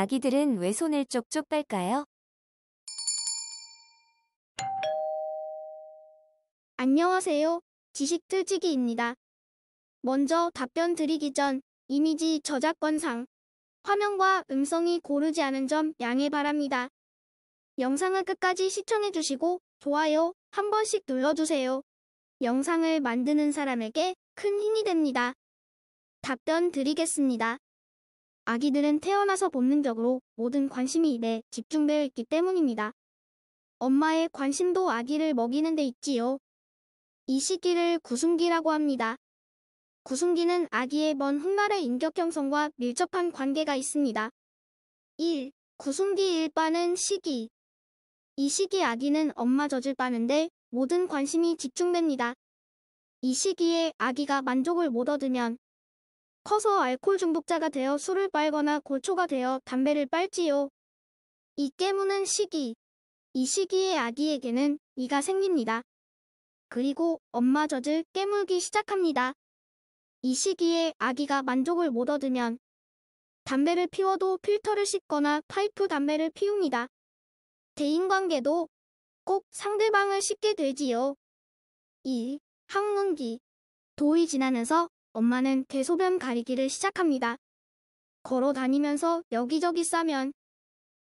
아기들은 왜 손을 쪽쪽 뺄까요? 안녕하세요. 지식틀치기입니다. 먼저 답변 드리기 전 이미지 저작권상 화면과 음성이 고르지 않은 점 양해 바랍니다. 영상을 끝까지 시청해주시고 좋아요 한 번씩 눌러주세요. 영상을 만드는 사람에게 큰 힘이 됩니다. 답변 드리겠습니다. 아기들은 태어나서 본능적으로 모든 관심이 입에 집중되어 있기 때문입니다. 엄마의 관심도 아기를 먹이는 데 있지요. 이 시기를 구순기라고 합니다. 구순기는 아기의 먼 훗날의 인격형성과 밀접한 관계가 있습니다. 1. 구순기 일빠는 시기 이 시기 아기는 엄마 젖을 빠는데 모든 관심이 집중됩니다. 이 시기에 아기가 만족을 못 얻으면 커서 알코올 중독자가 되어 술을 빨거나 골초가 되어 담배를 빨지요. 이 깨무는 시기. 이 시기에 아기에게는 이가 생깁니다. 그리고 엄마 젖을 깨물기 시작합니다. 이 시기에 아기가 만족을 못 얻으면 담배를 피워도 필터를 씻거나 파이프 담배를 피웁니다. 대인관계도 꼭 상대방을 씻게 되지요. 2. 학문기 도이 지나면서 엄마는 대소변 가리기를 시작합니다. 걸어 다니면서 여기저기 싸면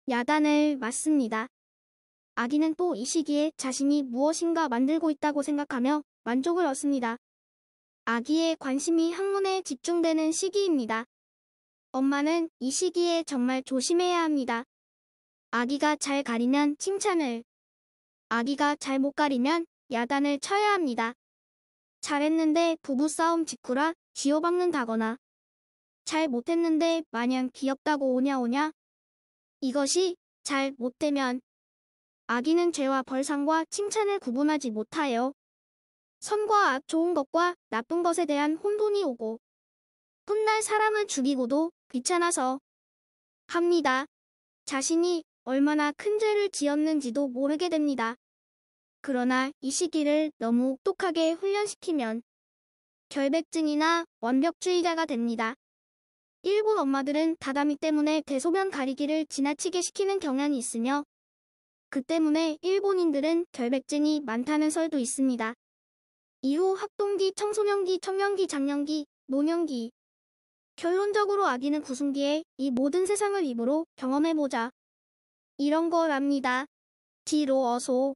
야단을 맞습니다. 아기는 또 이 시기에 자신이 무엇인가 만들고 있다고 생각하며 만족을 얻습니다. 아기의 관심이 학문에 집중되는 시기입니다. 엄마는 이 시기에 정말 조심해야 합니다. 아기가 잘 가리면 칭찬을, 아기가 잘 못 가리면 야단을 쳐야 합니다. 잘했는데 부부싸움 직후라 쥐어박는다거나 잘 못했는데 마냥 귀엽다고 오냐오냐 이것이 잘 못되면 아기는 죄와 벌상과 칭찬을 구분하지 못하여 선과 악 좋은 것과 나쁜 것에 대한 혼돈이 오고 훗날 사람을 죽이고도 귀찮아서 합니다. 자신이 얼마나 큰 죄를 지었는지도 모르게 됩니다. 그러나 이 시기를 너무 똑똑하게 훈련시키면 결백증이나 완벽주의자가 됩니다. 일부 엄마들은 다다미 때문에 대소변 가리기를 지나치게 시키는 경향이 있으며 그 때문에 일본인들은 결백증이 많다는 설도 있습니다. 이후 학동기, 청소년기, 청년기, 장년기, 노년기 결론적으로 아기는 구순기에 이 모든 세상을 입으로 경험해보자 이런 거랍니다. 뒤로 어소